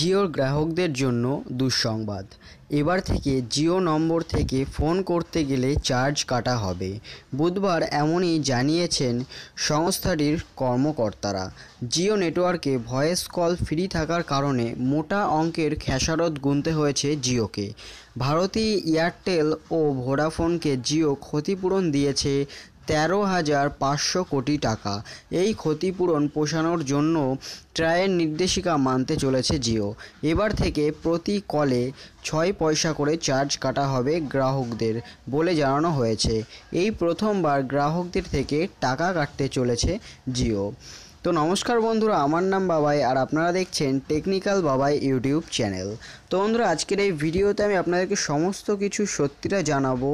জিওর গ্রাহকদের জন্য দুঃসংবাদ এবার থেকে জিও নম্বর থেকে ফোন করতে গেলে চার্জ কাটা হবে বুধবার এমনই জানিয়েছেন সংস্থাটির কর্মকর্তারা জিও নেটওয়ার্কে ভয়েস কল ফ্রি থাকার কারণে মোটা অঙ্কের খেসারত গুনতে হয়েছে জিওকে ভারতী এয়ারটেল ও ভোডাফোনকে জিও ক্ষতিপূরণ দিয়েছে তেরো হাজার পাঁচশো কোটি টাকা এই ক্ষতিপূরণ পোষানোর জন্য ট্রায়ের নির্দেশিকা মানতে চলেছে জিও এবার থেকে প্রতি কলে ছয় পয়সা করে চার্জ কাটা হবে গ্রাহকদের বলে জানানো হয়েছে এই প্রথমবার গ্রাহকদের থেকে টাকা কাটতে চলেছে জিও তো নমস্কার বন্ধুরা আমার নাম বাবাই আর আপনারা দেখছেন টেকনিক্যাল বাবাই ইউটিউব চ্যানেল তো বন্ধুরা আজকের এই ভিডিওতে আমি আপনাদেরকে সমস্ত কিছু সত্যিটা জানাবো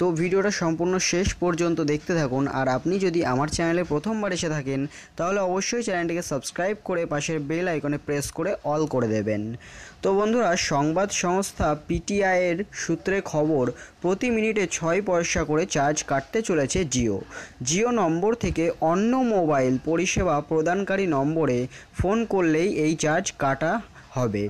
তো ভিডিওটা সম্পূর্ণ শেষ পর্যন্ত দেখতে থাকুন আর আপনি যদি আমার চ্যানেলে প্রথমবার এসে থাকেন তাহলে অবশ্যই চ্যানেলটিকে সাবস্ক্রাইব করে পাশের বেল আইকনে প্রেস করে অল করে দেবেন তো বন্ধুরা সংবাদ সংস্থা পিটিআইয়ের সূত্রে খবর প্রতি মিনিটে ছয় পয়সা করে চার্জ কাটতে চলেছে জিও জিও নম্বর থেকে অন্য মোবাইল পরিষেবা প্রদানকারী নম্বরে ফোন করলেই এই চার্জ কাটা হবে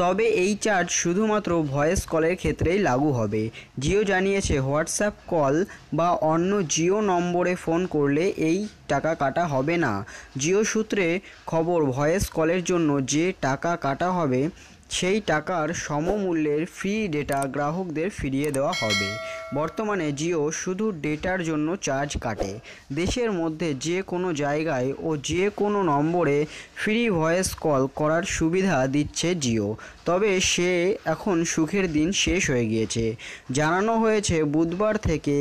তবে এই চার্জ শুধুমাত্র ভয়েস কলের ক্ষেত্রেই লাগু হবে জিও জানিয়েছে হোয়াটসঅ্যাপ কল বা অন্য জিও নম্বরে ফোন করলে এই টাকা কাটা হবে না জিও সূত্রে খবর ভয়েস কলের জন্য যে টাকা কাটা হবে সেই টাকার সমমূল্যের ফ্রি ডেটা গ্রাহকদের ফিরিয়ে দেওয়া হবে বর্তমানে জিও শুধু ডেটার জন্য চার্জ কাটে দেশের মধ্যে যে কোনো জায়গায় ও যে কোনো নম্বরে ফ্রি ভয়েস কল করার সুবিধা দিচ্ছে জিও তবে সে এখন সুখের দিন শেষ হয়ে গিয়েছে জানানো হয়েছে বুধবার থেকে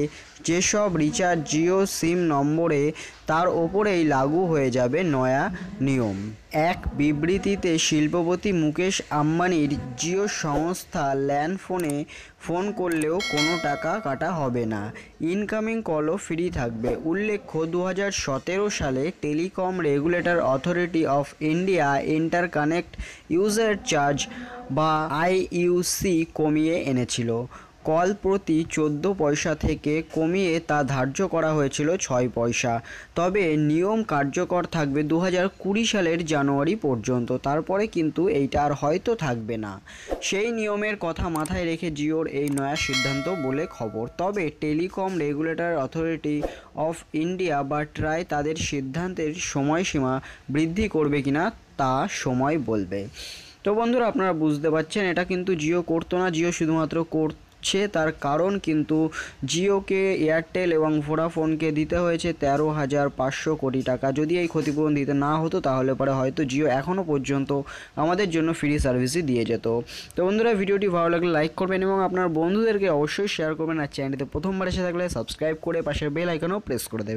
যেসব রিচার্জ জিও সিম নম্বরে তার ওপরেই লাগু হয়ে যাবে নয়া নিয়ম এক বিবৃতিতে শিল্পপতি মুকেশ আম্বানির জিও সংস্থা ল্যান্ড ফোনে ফোন করলেও কোনো টাকা কাটা হবে না ইনকামিং কলও ফ্রি থাকবে উল্লেখ্য দু সালে telecom regulator authority of India interconnect user charge বা আইইউসি কমিয়ে এনেছিল কল প্রতি চোদ্দ পয়সা থেকে কমিয়ে তা ধার্য করা হয়েছিল ছয় পয়সা তবে নিয়ম কার্যকর থাকবে দু কুড়ি সালের জানুয়ারি পর্যন্ত তারপরে কিন্তু এইটা আর হয়তো থাকবে না সেই নিয়মের কথা মাথায় রেখে জিওর এই নয়া সিদ্ধান্ত বলে খবর তবে telecom regulator authority of India বা ট্রাই তাদের সিদ্ধান্তের সময়সীমা বৃদ্ধি করবে কিনা তা সময় বলবে তো বন্ধুরা আপনারা বুঝতে পারছেন এটা কিন্তু জিও করতো না জিও শুধুমাত্র করত হচ্ছে তার কারণ কিন্তু জিওকে এয়ারটেল এবং ভোডাফোনকে দিতে হয়েছে তেরো হাজার পাঁচশো কোটি টাকা যদি এই ক্ষতিপূরণ দিতে না হতো তাহলে পরে হয়তো জিও এখনও পর্যন্ত আমাদের জন্য ফ্রি সার্ভিসই দিয়ে যেত তো বন্ধুরা ভিডিওটি ভালো লাগলে লাইক করবেন এবং আপনার বন্ধুদেরকে অবশ্যই শেয়ার করবেন আর চ্যানেলটিতে প্রথমবার এসে থাকলে সাবস্ক্রাইব করে পাশের বেল আইকনও প্রেস করে দেবেন